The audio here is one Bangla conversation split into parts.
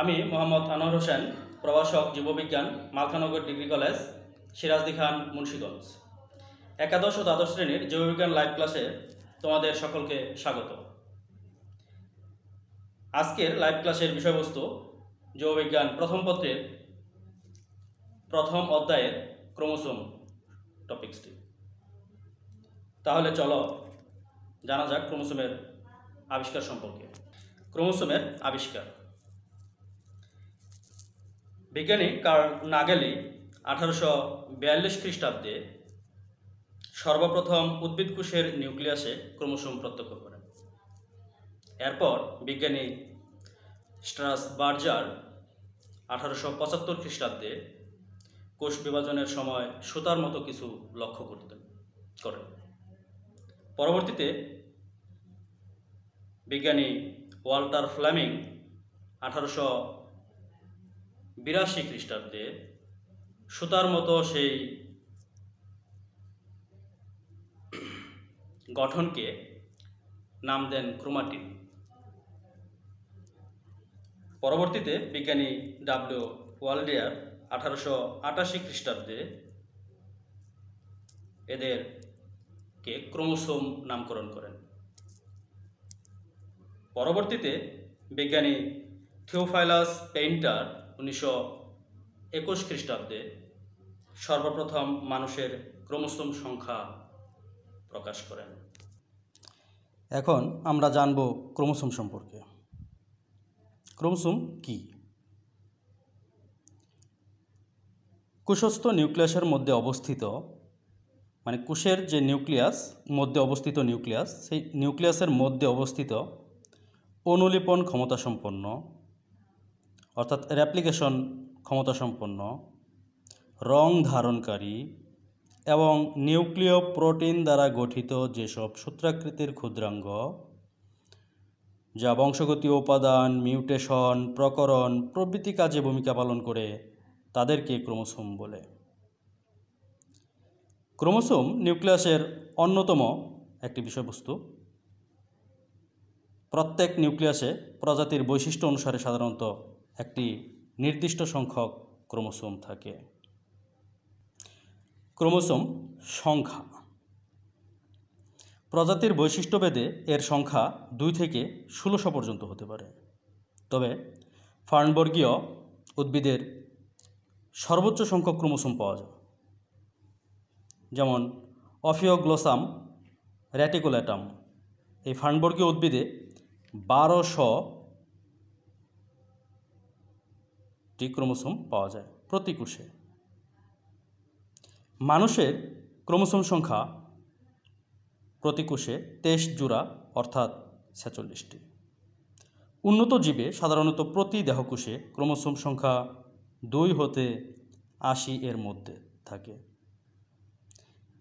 আমি মোহাম্মদ আনোয়ার হোসেন প্রভাষক জীববিজ্ঞান Malkhanagar degree college Sirajdikhan Munshiganj একাদশ ও দ্বাদশ শ্রেণীর জীববিজ্ঞান লাইভ ক্লাসে তোমাদের সকলকে স্বাগত আজকের লাইভ ক্লাসের বিষয়বস্তু জীববিজ্ঞান প্রথম পত্রের প্রথম অধ্যায়ের ক্রোমোসোম টপিক্সটি তাহলে চলো জানা যাক ক্রোমোসোমের আবিষ্কার সম্পর্কে ক্রোমোসোমের আবিষ্কার বিজ্ঞানী কার নাগালি আঠারোশো বিয়াল্লিশ খ্রিস্টাব্দে সর্বপ্রথম উদ্ভিদকোষের নিউক্লিয়াসে ক্রমোসোম প্রত্যক্ষ করেন এরপর বিজ্ঞানী স্ট্রাস বার্জার আঠারোশো পঁচাত্তর খ্রিস্টাব্দে কোষ বিভাজনের সময় সুতার মতো কিছু লক্ষ্য করতেন করেন পরবর্তীতে বিজ্ঞানী ওয়াল্টার ফ্ল্যামিং আঠারোশো বিরাশি খ্রিস্টাব্দে সুতার মতো সেই গঠনকে নাম দেন ক্রোমাটিন পরবর্তীতে বিজ্ঞানী ডাব্লিউ ওয়ালডিয়ার আঠারোশো আটাশি খ্রিস্টাব্দে এদেরকে ক্রোমোসোম নামকরণ করেন পরবর্তীতে বিজ্ঞানী থিওফাইলাস পেইন্টার উনিশশো একুশ খ্রিস্টাব্দে সর্বপ্রথম মানুষের ক্রমসম সংখ্যা প্রকাশ করেন এখন আমরা জানব ক্রোমোসোম সম্পর্কে ক্রোমোসোম কি কুশস্থ নিউক্লিয়াসের মধ্যে অবস্থিত মানে কুশের যে নিউক্লিয়াস মধ্যে অবস্থিত নিউক্লিয়াস সেই নিউক্লিয়াসের মধ্যে অবস্থিত অনুলিপন ক্ষমতা সম্পন্ন অর্থাৎ রেপ্লিকেশন ক্ষমতা সম্পন্ন রং ধারণকারী এবং নিউক্লিয় প্রোটিন দ্বারা গঠিত যেসব সূত্রাকৃতির ক্ষুদ্রাঙ্গ যা বংশগতি উপাদান মিউটেশন প্রকরণ প্রভৃতি কাজে ভূমিকা পালন করে তাদেরকে ক্রোমোসোম বলে ক্রোমোসোম নিউক্লিয়াসের অন্যতম একটি বিষয়বস্তু প্রত্যেক নিউক্লিয়াসে প্রজাতির বৈশিষ্ট্য অনুসারে সাধারণত একটি নির্দিষ্ট সংখ্যক ক্রোমোসোম থাকে ক্রোমোসোম সংখ্যা প্রজাতির বৈশিষ্ট্যভেদে এর সংখ্যা দুই থেকে ষোলোশো পর্যন্ত হতে পারে তবে ফার্নবর্গীয় উদ্ভিদের সর্বোচ্চ সংখ্যক ক্রোমোসোম পাওয়া যায় যেমন অফিওগ্লোসাম র্যাটিকোল্যাটাম এই ফার্নবর্গীয় উদ্ভিদে বারোশো টি ক্রোমোসোম পাওয়া যায় প্রতি কোষে মানুষের ক্রোমোসোম সংখ্যা প্রতি কোষে তেইশ জোড়া অর্থাৎ ছেচল্লিশটি উন্নত জীবে সাধারণত প্রতি দেহকোষে ক্রোমোসোম সংখ্যা দুই হতে আশি এর মধ্যে থাকে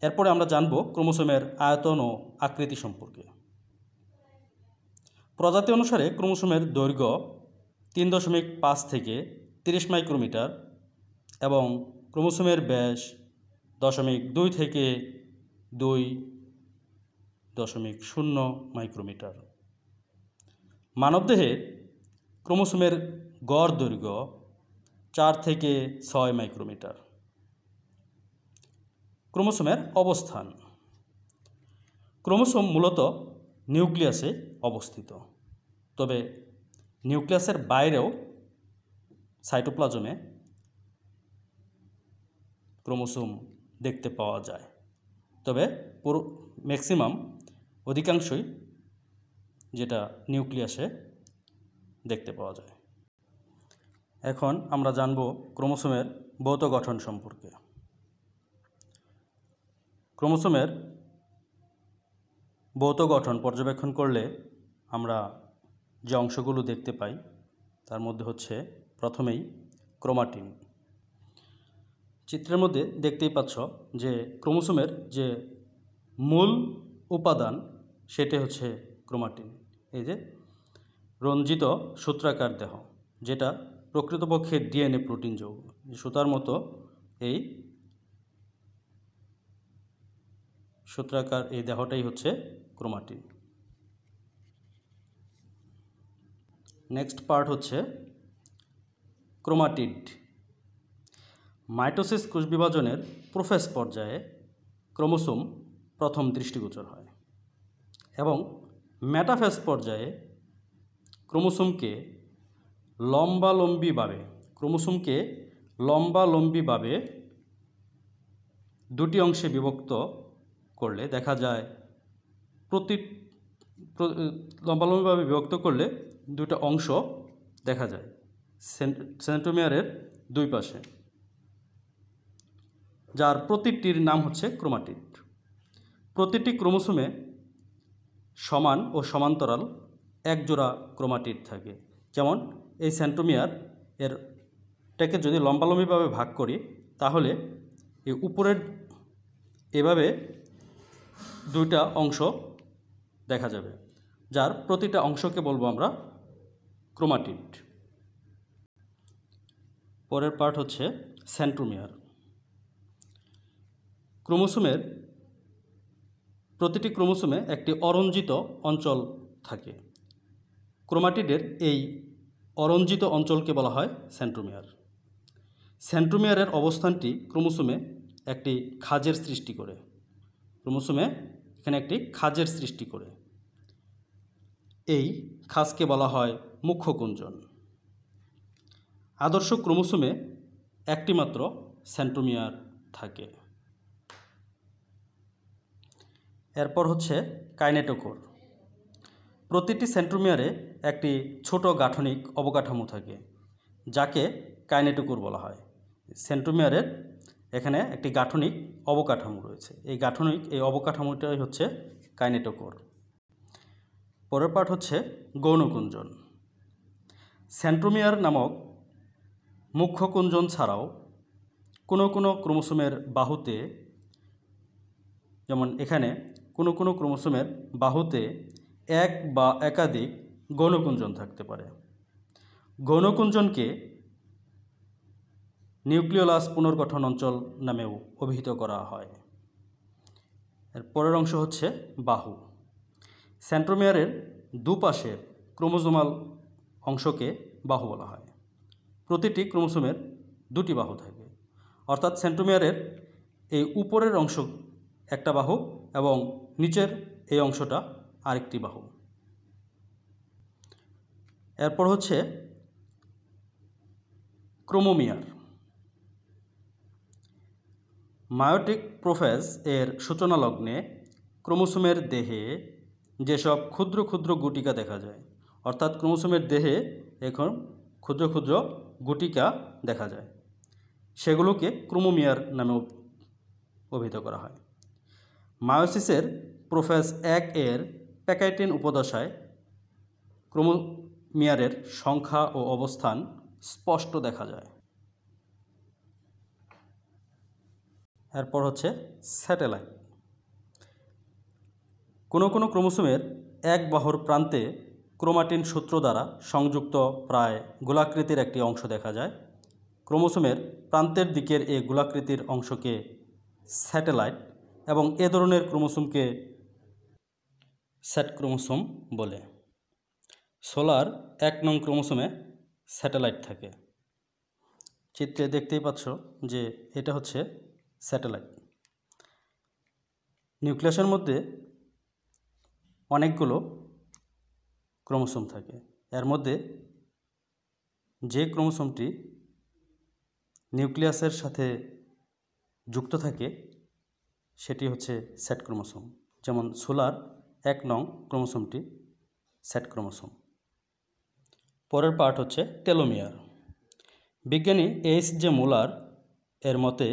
এরপরে আমরা জানব ক্রোমোসোমের আয়তন ও আকৃতি সম্পর্কে প্রজাতি অনুসারে ক্রোমোসোমের দৈর্ঘ্য তিন দশমিক পাঁচ থেকে তিরিশ মাইক্রোমিটার এবং ক্রোমোসোমের ব্যাস দশমিক দুই থেকে দুই দশমিক শূন্য মাইক্রোমিটার মানবদেহের ক্রোমোসোমের গড় দৈর্ঘ্য চার থেকে ছয় মাইক্রোমিটার ক্রোমোসোমের অবস্থান ক্রোমোসোম মূলত নিউক্লিয়াসে অবস্থিত তবে নিউক্লিয়াসের বাইরেও সাইটোপ্লাজমে ক্রোমোসোম দেখতে পাওয়া যায় তবে পুরো ম্যাক্সিমাম অধিকাংশই যেটা নিউক্লিয়াসে দেখতে পাওয়া যায় এখন আমরা জানব ক্রোমোসোমের ভৌত গঠন সম্পর্কে ক্রোমোসোমের ভৌত গঠন পর্যবেক্ষণ করলে আমরা যে অংশগুলো দেখতে পাই তার মধ্যে হচ্ছে প্রথমেই ক্রোমাটিন চিত্রের মধ্যে দেখতেই পাচ্ছ যে ক্রোমোসোমের যে মূল উপাদান সেটি হচ্ছে ক্রোমাটিন এই যে রঞ্জিত সূত্রাকার দেহ যেটা প্রকৃতপক্ষে ডিএনএ প্রোটিন যৌগ সুতার মতো এই সূত্রাকার এই দেহটাই হচ্ছে ক্রোমাটিন নেক্সট পার্ট হচ্ছে ক্রোমাটিড মাইটোসিস কোষ বিভাজনের প্রোফেস পর্যায়ে ক্রোমোসোম প্রথম দৃষ্টিগোচর হয় এবং ম্যাটাফেস পর্যায়ে ক্রোমোসোমকে লম্বালম্বীভাবে ক্রোমোসোমকে লম্বালম্বিভাবে দুটি অংশে বিভক্ত করলে দেখা যায় প্রতি লম্বালম্বীভাবে বিভক্ত করলে দুটো অংশ দেখা যায় সেন্টোমিয়ারের দুই পাশে যার প্রতিটির নাম হচ্ছে ক্রোমাটিড প্রতিটি ক্রোমোসোমে সমান ও সমান্তরাল একজোড়া ক্রোমাটিড থাকে যেমন এই সেন্টোমিয়ার এর টাকে যদি লম্বালম্বিভাবে ভাগ করি তাহলে এই উপরের এভাবে দুইটা অংশ দেখা যাবে যার প্রতিটা অংশকে বলবো আমরা ক্রোমাটিড পরের পার্ট হচ্ছে সেন্ট্রোমিয়ার ক্রোমোসোমের প্রতিটি ক্রোমোসোমে একটি অরঞ্জিত অঞ্চল থাকে ক্রোমাটিডের এই অরঞ্জিত অঞ্চলকে বলা হয় সেন্ট্রোমিয়ার সেন্ট্রোমিয়ারের অবস্থানটি ক্রোমোসোমে একটি খাজের সৃষ্টি করে ক্রোমোসোমে এখানে একটি খাজের সৃষ্টি করে এই খাজকে বলা হয় মুখ্য কুঞ্জন আদর্শ ক্রোমোসোমে একটিমাত্র সেন্ট্রোমিয়ার থাকে এরপর হচ্ছে কাইনেটোকোর প্রতিটি সেন্ট্রোমিয়ারে একটি ছোট গাঠনিক অবকাঠামো থাকে যাকে কাইনেটোকোর বলা হয় সেন্ট্রোমিয়ারের এখানে একটি গাঠনিক অবকাঠামো রয়েছে এই গাঠনিক এই অবকাঠামোটাই হচ্ছে কাইনেটোকোর পরের পাঠ হচ্ছে গৌণকুঞ্জন সেন্ট্রোমিয়ার নামক মুখ্য কুঞ্জন ছাড়াও কোনো কোনো ক্রোমোসোমের বাহুতে যেমন এখানে কোনো কোনো ক্রোমোসোমের বাহুতে এক বা একাধিক গৌণকুঞ্জন থাকতে পারে গৌণকুঞ্জনকে নিউক্লিওলাস পুনর্গঠন অঞ্চল নামেও অভিহিত করা হয় এর পরের অংশ হচ্ছে বাহু সেন্ট্রোমিয়ারের দুপাশের ক্রোমোজোমাল অংশকে বাহু বলা হয় প্রতিটি ক্রোমোসোমের দুটি বাহু থাকবে অর্থাৎ সেন্ট্রোমিয়ারের এই উপরের অংশ একটা বাহু এবং নিচের এই অংশটা আরেকটি বাহু এরপর হচ্ছে ক্রোমোমিয়ার মায়োটিক প্রোফেজ এর সূচনা লগ্নে ক্রোমোসোমের দেহে যেসব ক্ষুদ্র ক্ষুদ্র গুটিকা দেখা যায় অর্থাৎ ক্রোমোসোমের দেহে এখন ক্ষুদ্র ক্ষুদ্র গুটিকা দেখা যায় সেগুলোকে ক্রোমোমিয়ার নামে অভিহিত করা হয় মায়োসিসের প্রোফেস এক এর প্যাকাইটিন উপদশায় ক্রোমোমিয়ারের সংখ্যা ও অবস্থান স্পষ্ট দেখা যায় এরপর হচ্ছে স্যাটেলাইট কোনো কোনো ক্রোমোসোমের এক বাহর প্রান্তে ক্রোমাটিন সূত্র দ্বারা সংযুক্ত প্রায় গোলাকৃতির একটি অংশ দেখা যায় ক্রোমোসোমের প্রান্তের দিকের এই গোলাকৃতির অংশকে স্যাটেলাইট এবং এ ধরনের ক্রোমোসোমকে স্যাট ক্রোমোসোম বলে সোলার এক নং ক্রোমোসোমে স্যাটেলাইট থাকে চিত্রে দেখতেই পাচ্ছ যে এটা হচ্ছে স্যাটেলাইট নিউক্লিয়াসের মধ্যে অনেকগুলো ক্রোমোসোম থাকে এর মধ্যে যে ক্রোমোসোমটি নিউক্লিয়াসের সাথে যুক্ত থাকে সেটি হচ্ছে স্যাট ক্রোমোসোম যেমন সোলার এক নং ক্রোমোসোমটি স্যাট ক্রোমোসোম পরের পার্ট হচ্ছে টেলোমিয়ার বিজ্ঞানী এইচ জে মোলার এর মতে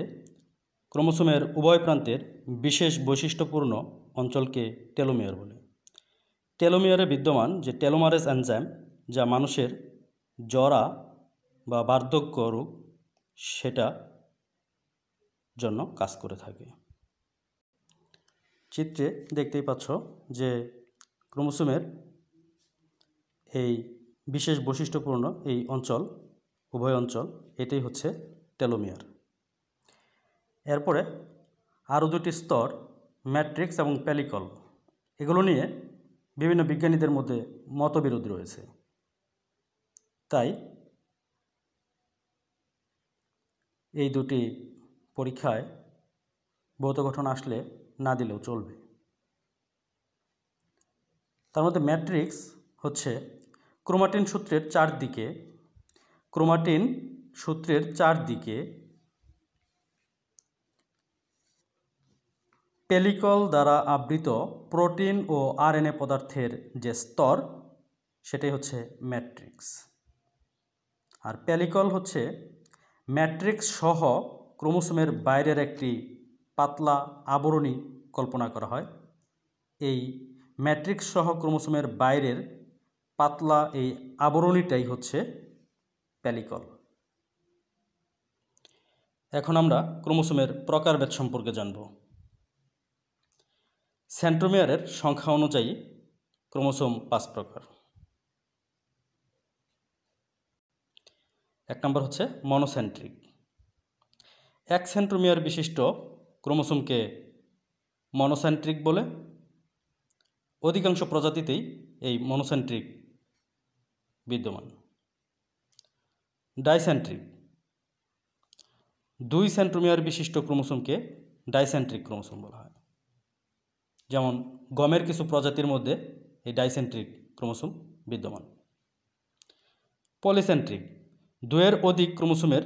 ক্রোমোসোমের উভয় প্রান্তের বিশেষ বৈশিষ্ট্যপূর্ণ অঞ্চলকে টেলোমিয়ার বলে টেলোমিয়ারে বিদ্যমান যে টেলোমারেজ এনজাইম যা মানুষের জরা বা বার্ধক্য রোগ সেটা জন্য কাজ করে থাকে চিত্রে দেখতেই পাচ্ছ যে ক্রোমোসোমের এই বিশেষ বৈশিষ্ট্যপূর্ণ এই অঞ্চল উভয় অঞ্চল এটাই হচ্ছে টেলোমিয়ার এরপরে আরও দুটি স্তর ম্যাট্রিক্স এবং প্যালিকল এগুলো নিয়ে বিভিন্ন বিজ্ঞানীদের মধ্যে মতবিরোধ রয়েছে তাই এই দুটি পরীক্ষায় ভৌত গঠন আসলে না দিলেও চলবে তার মধ্যে ম্যাট্রিক্স হচ্ছে ক্রোমাটিন সূত্রের চারদিকে ক্রোমাটিন সূত্রের চারদিকে পেলিকল দ্বারা আবৃত প্রোটিন ও আরএনএ পদার্থের যে স্তর সেটাই হচ্ছে ম্যাট্রিক্স আর প্যালিকল হচ্ছে ম্যাট্রিক্স সহ ক্রোমোসোমের বাইরের একটি পাতলা আবরণী কল্পনা করা হয় এই ম্যাট্রিক্স সহ ক্রোমোসোমের বাইরের পাতলা এই আবরণীটাই হচ্ছে প্যালিকল এখন আমরা ক্রোমোসোমের প্রকারভেদ সম্পর্কে জানবো সেন্ট্রোমিয়ারের সংখ্যা অনুযায়ী ক্রোমোসোম পাঁচ প্রকার এক নম্বর হচ্ছে মনোসেন্ট্রিক এক সেন্ট্রোমিয়ার বিশিষ্ট ক্রোমোসোমকে মনোসেন্ট্রিক বলে অধিকাংশ প্রজাতিতেই এই মনোসেন্ট্রিক বিদ্যমান ডাইসেন্ট্রিক দুই সেন্ট্রোমিয়ার বিশিষ্ট ক্রোমোসোমকে ডাইসেন্ট্রিক ক্রোমোসোম বলা হয় যেমন গমের কিছু প্রজাতির মধ্যে এই ডাইসেন্ট্রিক ক্রোমোসোম বিদ্যমান পলিসেন্ট্রিক দুয়ের অধিক ক্রোমোসোমের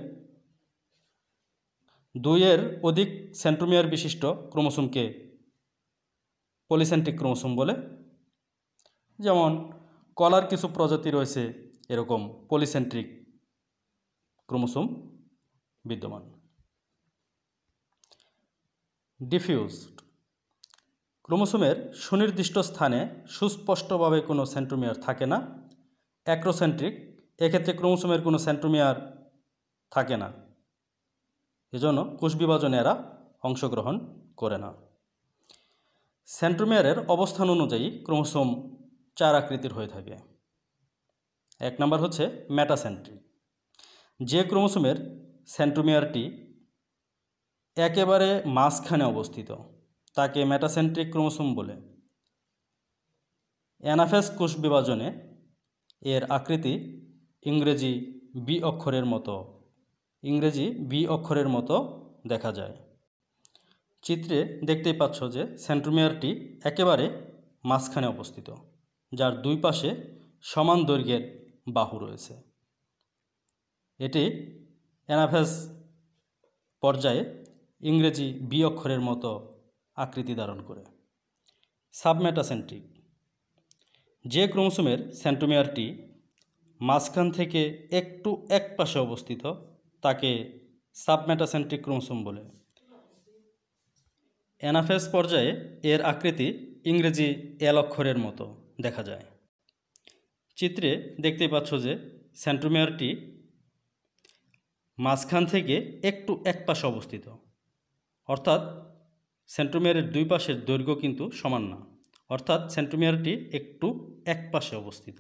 দুইয়ের অধিক সেন্ট্রোমিয়ার বিশিষ্ট ক্রোমোসোমকে পলিসেন্ট্রিক ক্রোমোসোম বলে যেমন কলার কিছু প্রজাতি রয়েছে এরকম পলিসেন্ট্রিক ক্রোমোসোম বিদ্যমান ডিফিউজড ক্রোমোসোমের সুনির্দিষ্ট স্থানে সুস্পষ্টভাবে কোনো সেন্ট্রোমিয়ার থাকে না অ্যাক্রোসেন্ট্রিক এক্ষেত্রে ক্রোমোসোমের কোনো সেন্ট্রোমিয়ার থাকে না এজন্য কোষ বিভাজনে এরা অংশগ্রহণ করে না সেন্ট্রোমিয়ারের অবস্থান অনুযায়ী ক্রোমোসোম চার আকৃতির হয়ে থাকে এক নম্বর হচ্ছে ম্যাটাসেন্ট্রিক যে ক্রোমোসোমের সেন্ট্রোমিয়ারটি একেবারে মাঝখানে অবস্থিত তাকে ম্যাটাসেন্ট্রিক ক্রোমোসোম বলে অ্যানাফেস কোষ বিভাজনে এর আকৃতি ইংরেজি বি অক্ষরের মতো ইংরেজি বি অক্ষরের মতো দেখা যায় চিত্রে দেখতেই পাচ্ছ যে সেন্ট্রোমিয়ারটি একেবারে মাঝখানে অবস্থিত যার দুই পাশে সমান দৈর্ঘ্যের বাহু রয়েছে এটি অ্যানাফেস পর্যায়ে ইংরেজি বি অক্ষরের মতো আকৃতি ধারণ করে সাবমেটাসেন্ট্রিক যে ক্রোমসোমের সেন্টোমিয়ারটি মাঝখান থেকে একটু এক পাশে অবস্থিত তাকে সাবমেটাসেন্ট্রিক ক্রোমসোম বলে অ্যানাফেস পর্যায়ে এর আকৃতি ইংরেজি এল অক্ষরের মতো দেখা যায় চিত্রে দেখতে পাচ্ছ যে সেন্ট্রোমিয়ারটি মাঝখান থেকে একটু এক পাশে অবস্থিত অর্থাৎ সেন্ট্রোমিয়ারের দুই পাশের দৈর্ঘ্য কিন্তু সমান না অর্থাৎ সেন্ট্রোমিয়ারটি একটু এক পাশে অবস্থিত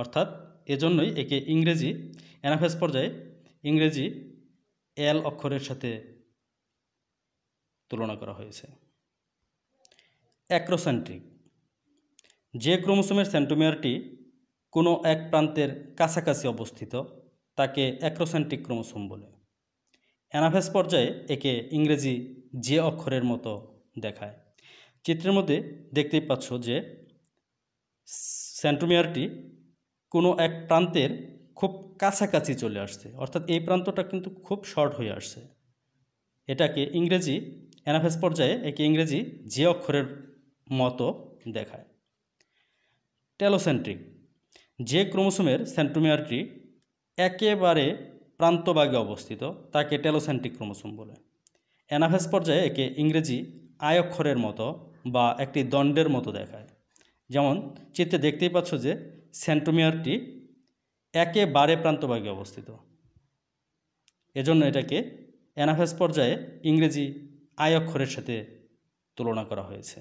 অর্থাৎ এজন্যই একে ইংরেজি অ্যানাফেস পর্যায়ে ইংরেজি এল অক্ষরের সাথে তুলনা করা হয়েছে অ্যাক্রোসেন্ট্রিক যে ক্রোমোসোমের সেন্টোমিয়ারটি কোনো এক প্রান্তের কাছাকাছি অবস্থিত তাকে অ্যাক্রোসেন্ট্রিক ক্রোমোসোম বলে অ্যানাফেস পর্যায়ে একে ইংরেজি যে অক্ষরের মতো দেখায় চিত্রের মধ্যে দেখতেই পাচ্ছ যে সেন্ট্রোমিয়ারটি কোনো এক প্রান্তের খুব কাছাকাছি চলে আসছে অর্থাৎ এই প্রান্তটা কিন্তু খুব শর্ট হয়ে আসছে এটাকে ইংরেজি অ্যানাফেস পর্যায়ে একে ইংরেজি যে অক্ষরের মতো দেখায় টেলোসেন্ট্রিক যে ক্রোমোসোমের সেন্ট্রোমিয়ারটি একেবারে প্রান্তভাগে অবস্থিত তাকে টেলোসেন্ট্রিক ক্রোমোসোম বলে অ্যানাভেস পর্যায়ে একে ইংরেজি আয় অক্ষরের মতো বা একটি দণ্ডের মতো দেখায় যেমন চিত্রে দেখতেই পাচ্ছ যে সেন্ট্রোমিয়ারটি একেবারে প্রান্তভাগে অবস্থিত এজন্য এটাকে অ্যানাভেস পর্যায়ে ইংরেজি আয় অক্ষরের সাথে তুলনা করা হয়েছে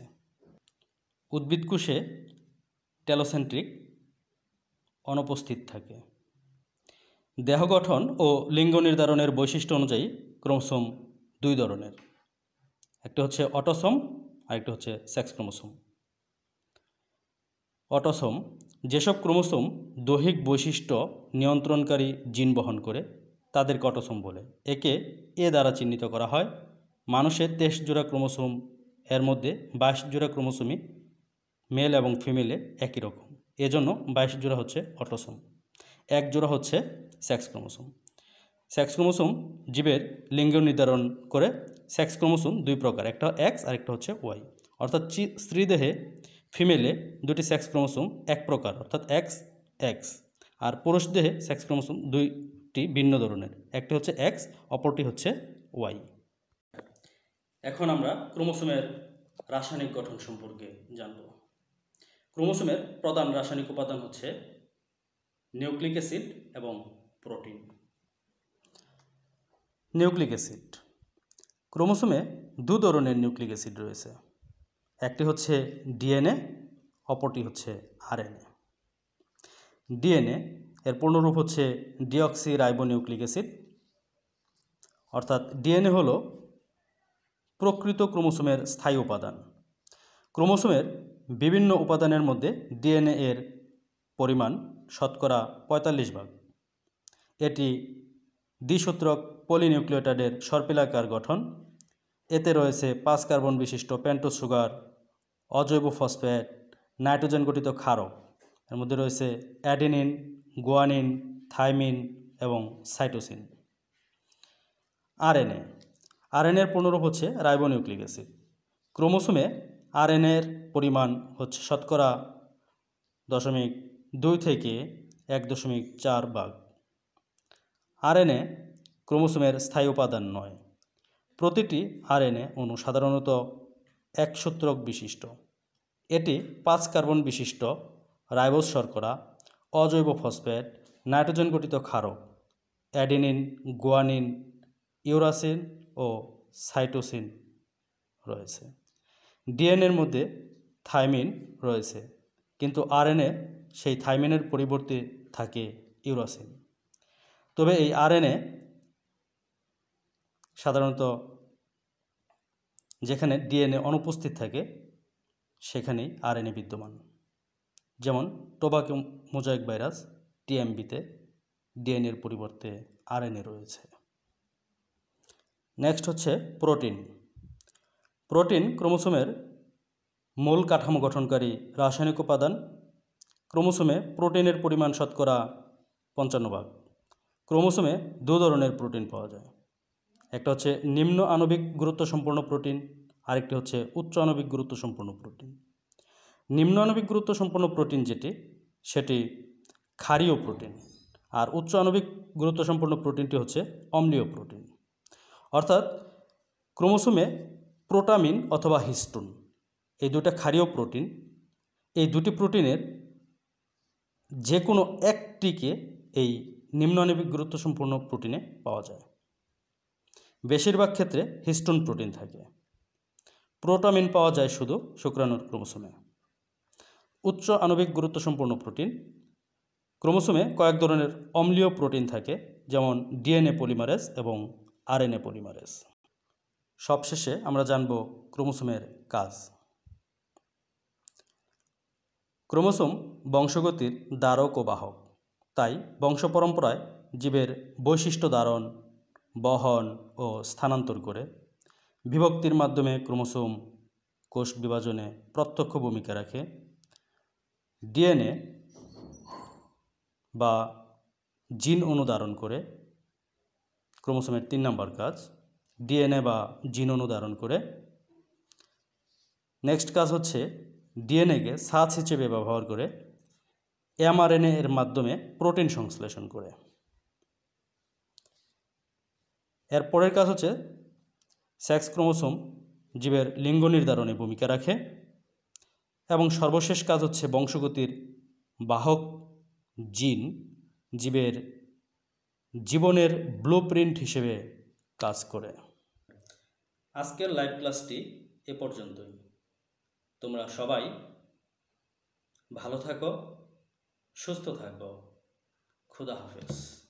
উদ্ভিদকুশে টেলোসেন্ট্রিক অনুপস্থিত থাকে দেহ গঠন ও লিঙ্গ নির্ধারণের বৈশিষ্ট্য অনুযায়ী ক্রমশম দুই ধরনের একটা হচ্ছে অটোসোম একটা হচ্ছে সেক্স ক্রোমোসোম অটোসোম যেসব ক্রোমোসোম দৈহিক বৈশিষ্ট্য নিয়ন্ত্রণকারী জিন বহন করে তাদেরকে অটোসোম বলে একে এ দ্বারা চিহ্নিত করা হয় মানুষের তেইশ জোড়া ক্রোমোসোম এর মধ্যে বাইশ জোড়া ক্রোমোসোমই মেল এবং ফিমেলে একই রকম এজন্য বাইশ জোড়া হচ্ছে অটোসোম এক জোড়া হচ্ছে সেক্স ক্রোমোসোম সেক্স ক্রোমোসোম জীবের লিঙ্গ নির্ধারণ করে সেক্স ক্রোমোসোম দুই প্রকার একটা এক্স আর একটা হচ্ছে ওয়াই অর্থাৎ স্ত্রীদেহে ফিমেলে দুটি সেক্স ক্রোমোসোম এক প্রকার অর্থাৎ এক্স এক্স আর পুরুষ দেহে সেক্স ক্রোমোসোম দুইটি ভিন্ন ধরনের একটি হচ্ছে এক্স অপরটি হচ্ছে ওয়াই এখন আমরা ক্রোমোসোমের রাসায়নিক গঠন সম্পর্কে জানব ক্রোমোসোমের প্রধান রাসায়নিক উপাদান হচ্ছে নিউক্লিক অ্যাসিড এবং প্রোটিন নিউক্লিক অ্যাসিড ক্রোমোসোমে দু ধরনের নিউক্লিক অ্যাসিড রয়েছে একটি হচ্ছে ডিএনএ অপরটি হচ্ছে আরএনএ ডিএনএ এর পূর্ণরূপ হচ্ছে ডিঅক্সি রাইবোনিউক্লিক অ্যাসিড অর্থাৎ ডিএনএ হল প্রকৃত ক্রোমোসোমের স্থায়ী উপাদান ক্রোমোসোমের বিভিন্ন উপাদানের মধ্যে ডিএনএ এর পরিমাণ শতকরা পঁয়তাল্লিশ ভাগ এটি দ্বিসূত্রক পলিনিউক্লিওটাইডের সর্পিলাকার গঠন এতে রয়েছে পাঁচ কার্বন বিশিষ্ট প্যান্টো সুগার অজৈব ফসফেট নাইট্রোজেন গঠিত ক্ষারক এর মধ্যে রয়েছে অ্যাডিনিন গোয়ানিন থাইমিন এবং সাইটোসিন আরএনএ আরএনএর পুনরূপ হচ্ছে রাইবোনিউক্লিক অ্যাসিড ক্রোমোসোমে আরএনএর পরিমাণ হচ্ছে শতকরা দশমিক দুই থেকে এক দশমিক চার ভাগ আরএনএ ক্রোমোসোমের উপাদান নয় প্রতিটি আরএনএ অনু সাধারণত এক সূত্রক বিশিষ্ট এটি পাঁচ কার্বন বিশিষ্ট রাইবোস শর্করা অজৈব ফসফেট নাইট্রোজেন গঠিত ক্ষারক অ্যাডিনিন গোয়ানিন ইউরাসিন ও সাইটোসিন রয়েছে ডিএনএর মধ্যে থাইমিন রয়েছে কিন্তু আরএনএ সেই থাইমিনের পরিবর্তে থাকে ইউরাসিন তবে এই আরএনএ সাধারণত যেখানে ডিএনএ অনুপস্থিত থাকে সেখানেই আরএনএ বিদ্যমান যেমন টোবাকো মোজাইক ভাইরাস টিএমবিতে ডিএনএর পরিবর্তে আরএনএ রয়েছে নেক্সট হচ্ছে প্রোটিন প্রোটিন ক্রোমোসোমের মূল কাঠামো গঠনকারী রাসায়নিক উপাদান ক্রোমোসোমে প্রোটিনের পরিমাণ শতকরা পঞ্চান্ন ভাগ ক্রোমোসোমে দু ধরনের প্রোটিন পাওয়া যায় একটা হচ্ছে নিম্ন আণবিক গুরুত্ব সম্পন্ন প্রোটিন আরেকটি হচ্ছে উচ্চ আণবিক গুরুত্ব সম্পন্ন প্রোটিন নিম্ন আণবিক গুরুত্ব সম্পন্ন প্রোটিন যেটি সেটি ক্ষারীয় প্রোটিন আর উচ্চ আণবিক গুরুত্ব সম্পন্ন প্রোটিনটি হচ্ছে অম্লীয় প্রোটিন অর্থাৎ ক্রোমোসোমে প্রোটামিন অথবা হিস্টোন এই দুটা ক্ষারীয় প্রোটিন এই দুটি প্রোটিনের যে কোনো একটিকে এই নিম্ন আণবিক গুরুত্ব সম্পন্ন প্রোটিনে পাওয়া যায় বেশিরভাগ ক্ষেত্রে হিস্টোন প্রোটিন থাকে প্রোটামিন পাওয়া যায় শুধু শুক্রাণুর ক্রোমোসোমে উচ্চ আণবিক গুরুত্বসম্পন্ন প্রোটিন ক্রোমোসোমে কয়েক ধরনের অম্লীয় প্রোটিন থাকে যেমন ডিএনএ পলিমারেজ এবং আরএনএ পলিমারেজ সবশেষে আমরা জানব ক্রোমোসোমের কাজ ক্রোমোসোম বংশগতির দ্বারক ও বাহক তাই বংশ পরম্পরায় জীবের বৈশিষ্ট্য ধারণ বহন ও স্থানান্তর করে বিভক্তির মাধ্যমে ক্রোমোসোম কোষ বিভাজনে প্রত্যক্ষ ভূমিকা রাখে ডিএনএ বা জিন অনুধারণ করে ক্রোমোসোমের তিন নম্বর কাজ ডিএনএ বা জিন অনুধারণ করে নেক্সট কাজ হচ্ছে ডিএনএকে সাচ হিসেবে ব্যবহার করে এমআরএনএ এর মাধ্যমে প্রোটিন সংশ্লেষণ করে এরপরের কাজ হচ্ছে সেক্স ক্রোমোসোম জীবের লিঙ্গ নির্ধারণে ভূমিকা রাখে এবং সর্বশেষ কাজ হচ্ছে বংশগতির বাহক জিন জীবের জীবনের ব্লু প্রিন্ট হিসেবে কাজ করে আজকের লাইভ ক্লাসটি এ পর্যন্তই তোমরা সবাই ভালো থাকো সুস্থ থাকো খুদা হাফেজ